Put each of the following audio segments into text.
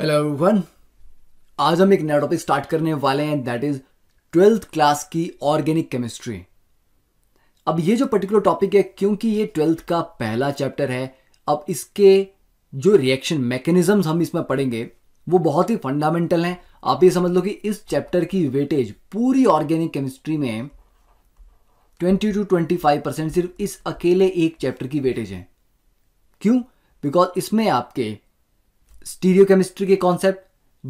Hello everyone आज हम एक नया टॉपिक स्टार्ट करने वाले हैं दैट इज ट्वेल्थ क्लास की ऑर्गेनिक केमिस्ट्री अब ये जो पर्टिकुलर टॉपिक है क्योंकि ये ट्वेल्थ का पहला चैप्टर है अब इसके जो रिएक्शन मैकेनिज्म्स हम इसमें पढ़ेंगे वो बहुत ही फंडामेंटल हैं आप ये समझ लो कि इस चैप्टर की वेटेज पूरी ऑर्गेनिक केमिस्ट्री में 20 टू 25 परसेंट सिर्फ इस अकेले एक चैप्टर की वेटेज है क्यों बिकॉज इसमें आपके स्टीरियो केमिस्ट्री के कॉन्सेप्ट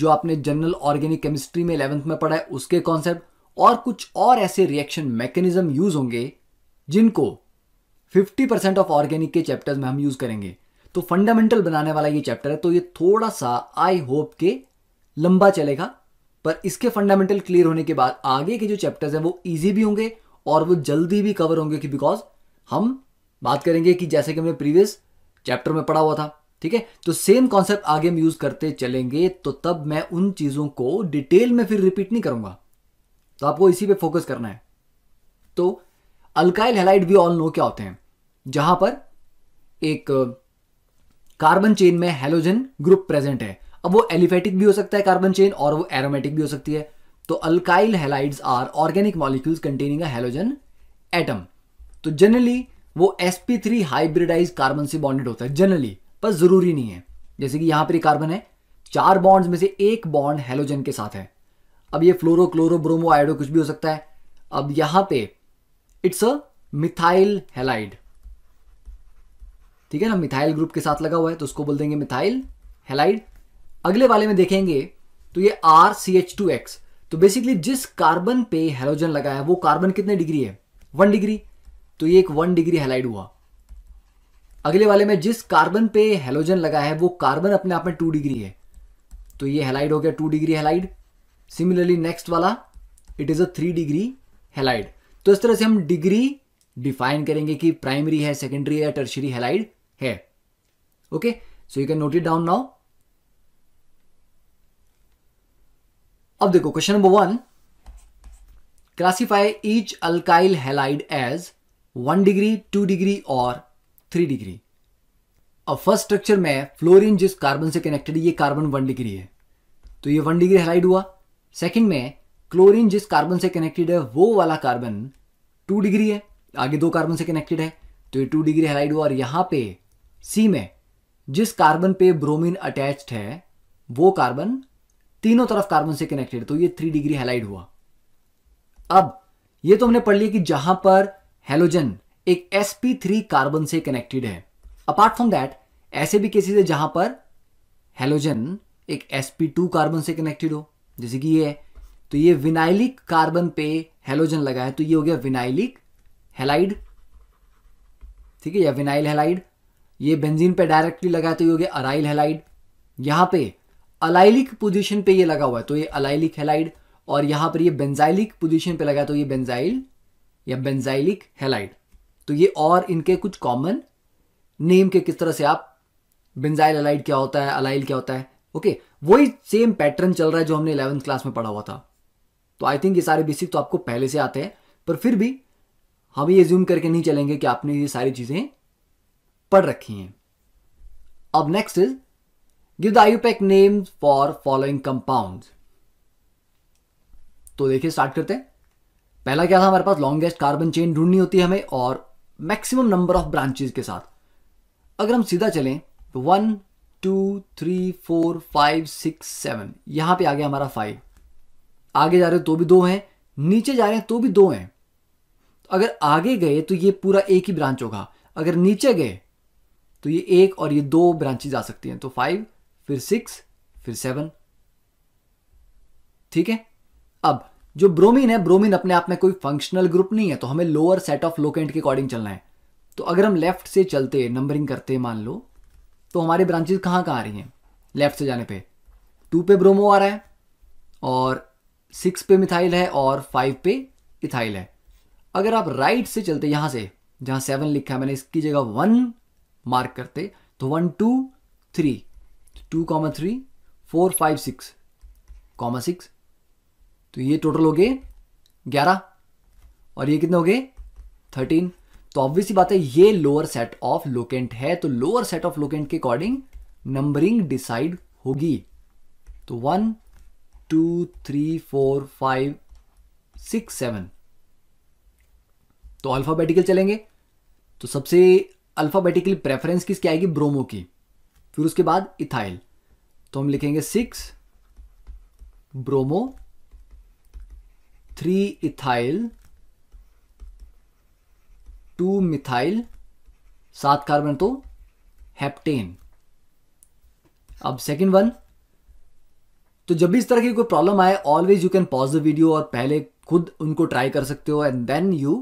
जो आपने जनरल ऑर्गेनिक केमिस्ट्री में इलेवेंथ में पढ़ा है उसके कॉन्सेप्ट और कुछ और ऐसे रिएक्शन मैकेनिज्म यूज होंगे जिनको 50% ऑफ ऑर्गेनिक के चैप्टर्स में हम यूज करेंगे तो फंडामेंटल बनाने वाला ये चैप्टर है तो ये थोड़ा सा आई होप के लंबा चलेगा पर इसके फंडामेंटल क्लियर होने के बाद आगे के जो चैप्टर्स हैं वो ईजी भी होंगे और वो जल्दी भी कवर होंगे कि बिकॉज हम बात करेंगे कि जैसे कि हमने प्रीवियस चैप्टर में पढ़ा हुआ था ठीक है तो सेम कॉन्सेप्ट आगे हम यूज करते चलेंगे तो तब मैं उन चीजों को डिटेल में फिर रिपीट नहीं करूंगा तो आपको इसी पे फोकस करना है तो अल्काइल हेलाइड भी ऑल नो क्या होते हैं जहां पर एक कार्बन चेन में हेलोजन ग्रुप प्रेजेंट है अब वो एलिफेटिक भी हो सकता है कार्बन चेन और वो एरोमेटिक भी हो सकती है तो alkyl halides are organic molecules containing a halogen atom तो जनरली वो sp3 हाइब्रिडाइज कार्बन से बॉन्डेड होता है जनरली पर ज़रूरी नहीं है जैसे कि यहां पर कार्बन है चार बॉन्ड्स में से एक बॉन्ड हेलोजन के साथ है अब ये फ्लोरो क्लोरो ब्रोमो आयोडो कुछ भी हो सकता है अब यहां पे इट्स अ मिथाइल हेलाइड ठीक है ना मिथाइल ग्रुप के साथ लगा हुआ है तो उसको बोल देंगे मिथाइल हेलाइड अगले वाले में देखेंगे तो ये R C H two X तो बेसिकली जिस कार्बन पे हेलोजन लगा है वो कार्बन कितने डिग्री है वन डिग्री तो ये एक वन डिग्री हेलाइड हुआ अगले वाले में जिस कार्बन पे हेलोजन लगा है वो कार्बन अपने आप में टू डिग्री है तो ये हेलाइड हो गया two degree halide similarly next वाला it is a three degree halide तो इस तरह से हम डिग्री डिफाइन करेंगे कि प्राइमरी है सेकेंडरी है टर्शरी हेलाइड है okay so you can note it down now अब देखो question number one classify each alkyl halide as one degree two degree और थ्री डिग्री अब फर्स्ट स्ट्रक्चर में फ्लोरीन जिस कार्बन से कनेक्टेड ये कार्बन वन डिग्री है तो ये वन डिग्री हेलाइड हुआ सेकंड में क्लोरीन जिस कार्बन से कनेक्टेड है वो वाला कार्बन टू डिग्री है आगे दो कार्बन से कनेक्टेड है तो ये टू डिग्री हेलाइड हुआ और यहाँ पे सी में जिस कार्बन पे ब्रोमीन अटैच्ड है वो कार्बन तीनों तरफ कार्बन से कनेक्टेड तो ये थ्री डिग्री हेलाइड हुआ अब ये तो हमने पढ़ लिया कि जहां पर हेलोजन एक sp3 कार्बन से कनेक्टेड है अपार्ट फ्रॉम दैट ऐसे भी केसेस है जहां पर हेलोजन एक sp2 कार्बन से कनेक्टेड हो जैसे कि ये है तो ये विनाइलिक कार्बन पे हेलोजन लगा है तो ये हो गया विनाइलिक हेलाइड ठीक है या विनाइल हेलाइड ये बेंजीन पे डायरेक्टली लगा है तो ये हो गया अराइल हेलाइड यहां पे अलाइलिक पोजीशन पे ये लगा हुआ है तो ये अलाइलिक हेलाइड और यहां पर ये बेंजाइलिक पोजीशन पे लगा है तो ये बेंजाइल या बेंजाइलिक हेलाइड तो ये और इनके कुछ कॉमन नेम के किस तरह से आप बिंजाइल अलाइड क्या होता है अलाइल क्या होता है ओके वही सेम पैटर्न चल रहा है जो हमने इलेवंथ क्लास में पढ़ा हुआ था तो आई थिंक ये सारे बेसिक तो आपको पहले से आते हैं पर फिर भी हम ये ज्यूम करके नहीं चलेंगे कि आपने ये सारी चीज़ें पढ़ रखी हैं अब next is give the IUPAC name for following compound तो देखिए स्टार्ट करते हैं पहला क्या था हमारे पास लॉन्गेस्ट कार्बन चेन ढूंढनी होती है हमें और मैक्सिमम नंबर ऑफ ब्रांचेज के साथ अगर हम सीधा चलें तो one two three four five six seven यहां पे आ गया हमारा फाइव आगे जा रहे हो तो भी दो हैं नीचे जा रहे हैं तो भी दो हैं तो अगर आगे गए तो ये पूरा एक ही ब्रांच होगा अगर नीचे गए तो ये एक और ये दो ब्रांचेज आ सकती हैं तो फाइव फिर सिक्स फिर सेवन ठीक है अब जो ब्रोमीन है ब्रोमीन अपने आप में कोई फंक्शनल ग्रुप नहीं है तो हमें लोअर सेट ऑफ लोकेंट के अकॉर्डिंग चलना है तो अगर हम लेफ्ट से चलते नंबरिंग करते मान लो तो हमारे ब्रांचेज कहाँ कहाँ आ रही हैं लेफ्ट से जाने पे टू पे ब्रोमो आ रहा है और सिक्स पे मिथाइल है और फाइव पे इथाइल है अगर आप राइट से चलते यहां से जहां सेवन लिखा है मैंने इसकी जगह वन मार्क करते तो one two three two comma three four five six comma six तो ये टोटल हो गए ग्यारह और ये कितने हो गए थर्टीन तो ऑब्वियसली बात है ये लोअर सेट ऑफ लोकेंट है तो लोअर सेट ऑफ लोकेंट के अकॉर्डिंग नंबरिंग डिसाइड होगी तो one two three four five six seven तो अल्फाबेटिकल चलेंगे तो सबसे अल्फाबेटिकली प्रेफरेंस किसकी आएगी ब्रोमो की फिर उसके बाद इथाइल तो हम लिखेंगे six bromo three ethyl two methyl सात कार्बन तो हेप्टेन अब सेकंड वन तो जब भी इस तरह की कोई प्रॉब्लम आए always you can pause the video और पहले खुद उनको ट्राई कर सकते हो and then you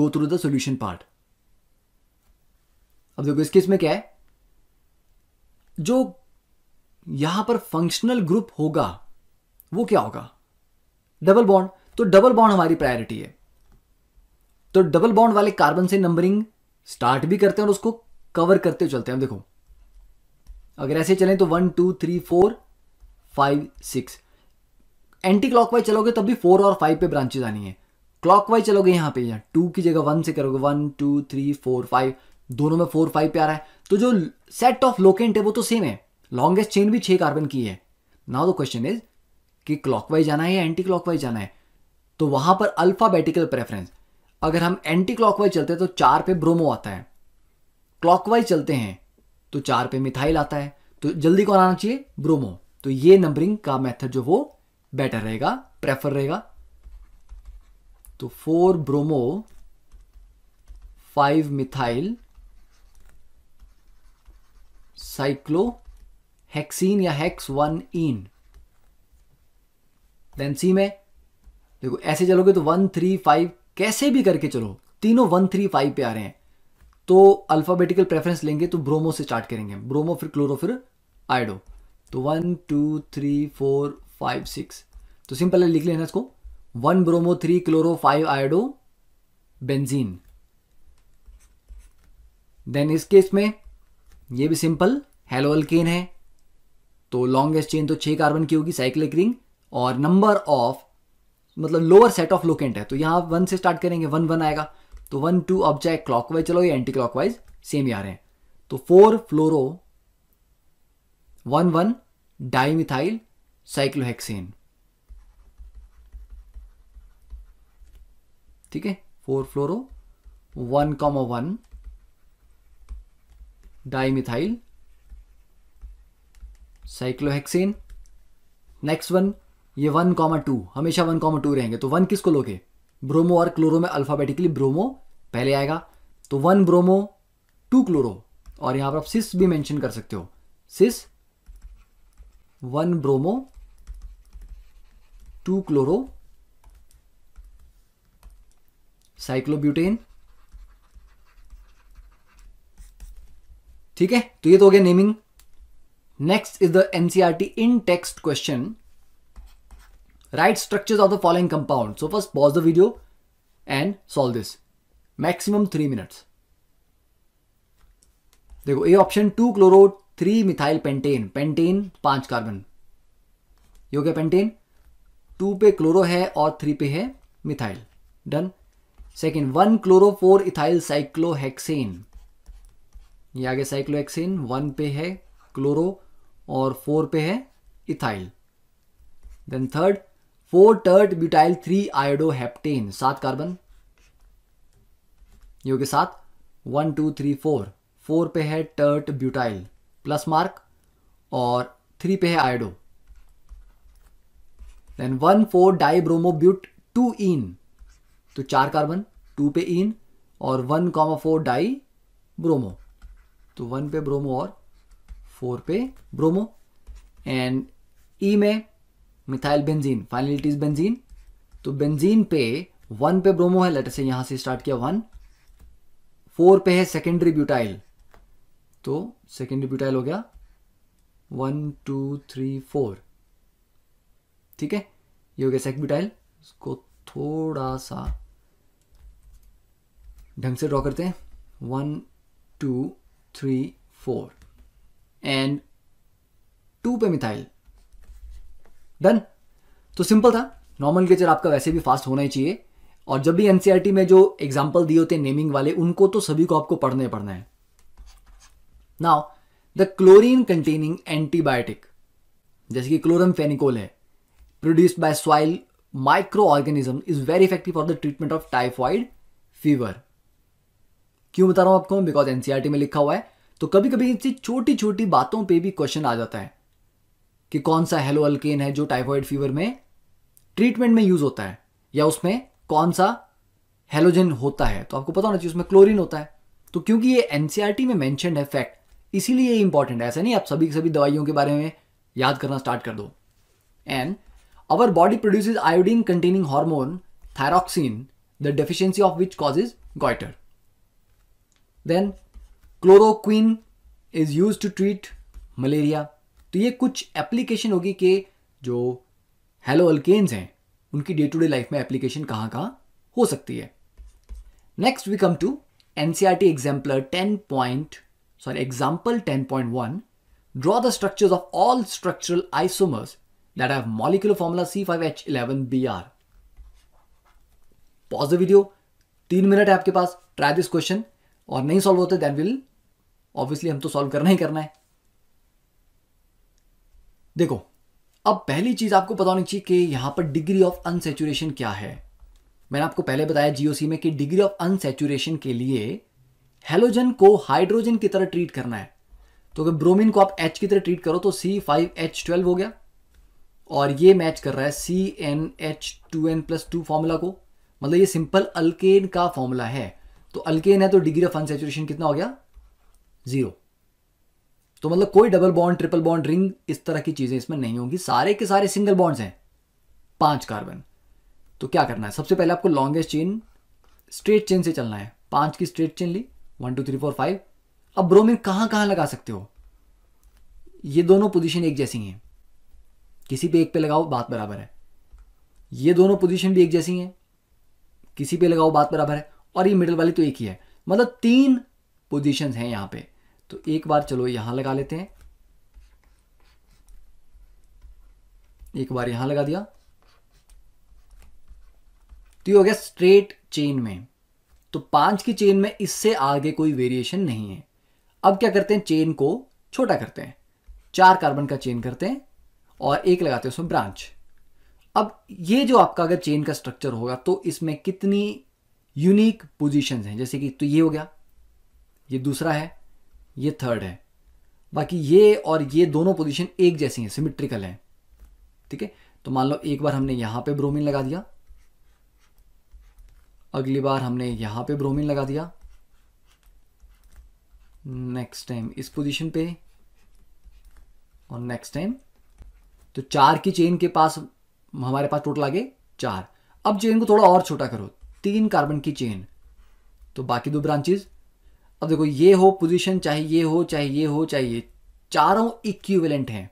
go through the solution part अब देखो इस केस में क्या है जो यहां पर फंक्शनल ग्रुप होगा वो क्या होगा डबल बॉन्ड तो डबल बॉन्ड हमारी प्रायोरिटी है तो डबल बॉन्ड वाले कार्बन से नंबरिंग स्टार्ट भी करते हैं और उसको कवर करते हुए चलते हैं देखो अगर ऐसे चलें तो one two three four five six anti clockwise चलोगे तब भी फोर और फाइव पे ब्रांचेज आनी है क्लॉकवाइज चलोगे यहां पे यहां टू की जगह वन से करोगे one two three four five दोनों में फोर फाइव पे आ रहा है तो जो सेट ऑफ लोकेंट है वो तो सेम है लॉन्गेस्ट चेन भी छह कार्बन की है नाउ द क्वेश्चन इज कि क्लॉकवाइज जाना है या एंटी क्लॉकवाइज जाना है तो वहां पर अल्फाबेटिकल प्रेफरेंस अगर हम एंटी क्लॉकवाइज चलते हैं तो चार पे ब्रोमो आता है क्लॉकवाइज चलते हैं तो चार पे मिथाइल आता है तो जल्दी कौन आना चाहिए ब्रोमो तो ये नंबरिंग का मेथड जो वो बेटर रहेगा प्रेफर रहेगा तो four bromo five methyl cyclo hexene या hex one ene then C में देखो ऐसे चलोगे तो वन थ्री फाइव कैसे भी करके चलो तीनों वन थ्री फाइव पे आ रहे हैं तो अल्फ़ाबेटिकल प्रेफरेंस लेंगे तो ब्रोमो से स्टार्ट करेंगे ब्रोमो फिर क्लोरो फिर आइडो तो one two three four five six तो सिंपल है लिख लेना इसको one bromo three chloro five iodo benzene then इस केस में ये भी सिंपल हेलो अल्केन है तो लॉन्गेस्ट चेन तो छह कार्बन की होगी साइक्लिक रिंग और नंबर ऑफ मतलब लोअर सेट ऑफ लोकेंट है तो यहाँ वन से स्टार्ट करेंगे वन वन आएगा तो वन टू अब चाहे क्लॉकवाइज चलो या एंटी क्लॉक वाइज सेम ही आ रहे हैं तो four fluoro one one dimethyl cyclohexane ठीक है four fluoro one comma one dimethyl cyclohexane next one ये वन कॉमा टू हमेशा वन कॉमा टू रहेंगे तो वन किसको लोगे ब्रोमो और क्लोरो में अल्फ़ाबेटिकली ब्रोमो पहले आएगा तो वन ब्रोमो टू क्लोरो और यहां पर आप सिस भी मेंशन कर सकते हो cis one bromo two chloro cyclobutane ठीक है तो ये तो हो गया naming next is the NCERT in text question write structure of the following compound so first pause the video and solve this maximum three minutes. देखो A option two chloro three methyl pentane pentane पांच carbon ये हो गया pentane two पे chloro है और three पे है methyl done second one chloro four ethyl cyclohexane ये आगे साइक्लोहेक्सेन वन पे है क्लोरो और फोर पे है ethyl then third four tert butyl three iodoheptane सात कार्बन योग के साथ one two three four four पे है टर्ट ब्यूटाइल प्लस मार्क और थ्री पे है iodo then one four di bromo but two ene तो चार कार्बन टू पे इन और one comma four di bromo तो वन पे ब्रोमो और फोर पे ब्रोमो एंड ई e में methyl benzene final it is benzene तो बेंजीन पे वन पे ब्रोमो है लेटर से यहां से स्टार्ट किया वन फोर पे है सेकेंडरी ब्यूटाइल तो सेकेंडरी ब्यूटाइल हो गया वन टू थ्री फोर ठीक है ये हो गया सेक ब्यूटाइल इसको थोड़ा सा ढंग से ड्रॉ करते हैं one two three four and two पे मिथाइल डन तो सिंपल था नॉर्मल क्लेचर आपका वैसे भी फास्ट होना ही चाहिए और जब भी एनसीआरटी e में जो एग्जाम्पल दिए होते हैं नेमिंग वाले उनको तो सभी को आपको पढ़ने पढ़ना है now the chlorine containing antibiotic जैसे कि क्लोरम फेनिकोल है produced by soil microorganism is very effective for the treatment of typhoid fever क्यों बता रहा हूं आपको बिकॉज एनसीआरटी e में लिखा हुआ है तो कभी कभी इनसे छोटी छोटी बातों पे भी क्वेश्चन आ जाता है कि कौन सा हेलो अल्केन है जो टाइफॉइड फीवर में ट्रीटमेंट में यूज होता है या उसमें कौन सा हेलोजन होता है तो आपको पता होना चाहिए उसमें क्लोरीन होता है तो क्योंकि ये एनसीआरटी e में मैंशन है फैक्ट इसीलिए इंपॉर्टेंट है ऐसा नहीं आप सभी सभी दवाइयों के बारे में याद करना स्टार्ट कर दो and our body produce iodine containing hormone thyroxine the deficiency of which causes goiter then chloroquine is use to treat malaria तो ये कुछ एप्लीकेशन होगी कि जो हेलो अल्केन्स हैं उनकी डे टू डे लाइफ में एप्लीकेशन कहाँ कहाँ हो सकती है next we come to N C R T exemplar ten point sorry example ten point one draw the structure of all structural isomers five H eleven B R pause the video तीन मिनट है आपके पास try this question और नहीं solve होते then will obviously हम तो solve करना ही करना है देखो अब पहली चीज़ आपको पता होनी चाहिए कि यहां पर डिग्री ऑफ अनसेचुरेशन क्या है मैंने आपको पहले बताया जीओसी में कि डिग्री ऑफ अनसेचुरेशन के लिए हेलोजन को हाइड्रोजन की तरह ट्रीट करना है तो अगर ब्रोमीन को आप एच की तरह ट्रीट करो तो सी फाइव एच ट्वेल्व हो गया और ये मैच कर रहा है C N H two N plus two formula को मतलब ये सिंपल अल्केन का फॉर्मूला है तो अल्केन है तो डिग्री ऑफ अनसेचुरेशन कितना हो गया ज़ीरो तो मतलब कोई double bond triple bond ring इस तरह की चीज़ें इसमें नहीं होंगी सारे के सारे सिंगल बॉन्ड्स हैं पांच कार्बन तो क्या करना है सबसे पहले आपको लॉन्गेस्ट चेन स्ट्रेट चेन से चलना है पांच की स्ट्रेट चेन ली one two three four five अब ब्रोमिन कहां कहां लगा सकते हो ये दोनों पोजीशन एक जैसी हैं किसी पे एक पे लगाओ बात बराबर है ये दोनों पोजीशन भी एक जैसी हैं किसी पे लगाओ बात बराबर है और ये मिडल वाली तो एक ही है मतलब तीन पोजीशंस हैं यहां पे तो एक बार चलो यहां लगा लेते हैं एक बार यहां लगा दिया तो ये हो गया स्ट्रेट चेन में तो पांच की चेन में इससे आगे कोई वेरिएशन नहीं है अब क्या करते हैं चेन को छोटा करते हैं चार कार्बन का चेन करते हैं और एक लगाते हैं उसमें ब्रांच अब ये जो आपका अगर चेन का स्ट्रक्चर होगा तो इसमें कितनी यूनिक पोजीशंस हैं जैसे कि तो ये हो गया ये दूसरा है ये थर्ड है बाकी ये और ये दोनों पोजीशन एक जैसी हैं सिमेट्रिकल हैं ठीक है तो मान लो एक बार हमने यहां पे ब्रोमीन लगा दिया अगली बार हमने यहां पे ब्रोमीन लगा दिया नेक्स्ट टाइम इस पोजीशन पे और नेक्स्ट टाइम तो चार की चेन के पास हमारे पास टोटल आगे चार अब चेन को थोड़ा और छोटा करो तीन कार्बन की चेन तो बाकी दो ब्रांचेज अब देखो ये हो पोजीशन चाहे ये हो चाहे ये हो चाहे ये चारों इक्विवेलेंट हैं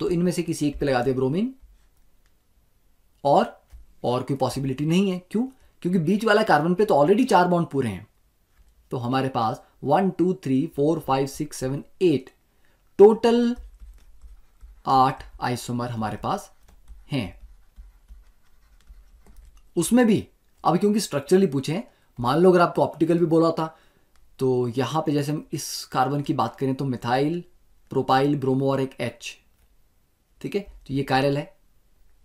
तो इनमें से किसी एक पे लगा दे ब्रोमीन और और कोई पॉसिबिलिटी नहीं है क्यों क्योंकि बीच वाला कार्बन पे तो ऑलरेडी चार बॉन्ड पूरे हैं तो हमारे पास one two three four five six seven eight total आठ आइसोमर हमारे पास हैं उसमें भी अब क्योंकि स्ट्रक्चरली पूछे मान लो अगर आपको ऑप्टिकल भी बोला था तो यहाँ पे जैसे हम इस कार्बन की बात करें तो मिथाइल प्रोपाइल ब्रोमो और एक एच ठीक है तो ये कायरल है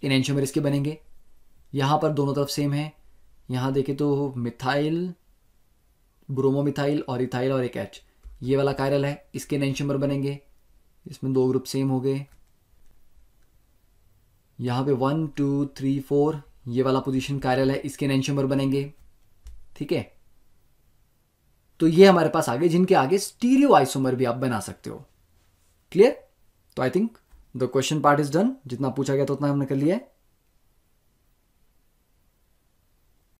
इन एंशोमेर इसके बनेंगे यहाँ पर दोनों तरफ सेम है यहाँ देखें तो मिथाइल ब्रोमो मिथाइल और इथाइल और एक एच ये वाला कायरल है इसके नैनशंबर बनेंगे इसमें दो ग्रुप सेम हो गए यहाँ पे वन टू थ्री फोर ये वाला पोजीशन कायरल है इसके नैनशंबर बनेंगे ठीक है तो ये हमारे पास आगे जिनके आगे स्टीरियो आइसोमर भी आप बना सकते हो क्लियर तो I think the question part is done जितना पूछा गया तो उतना हमने कर लिया है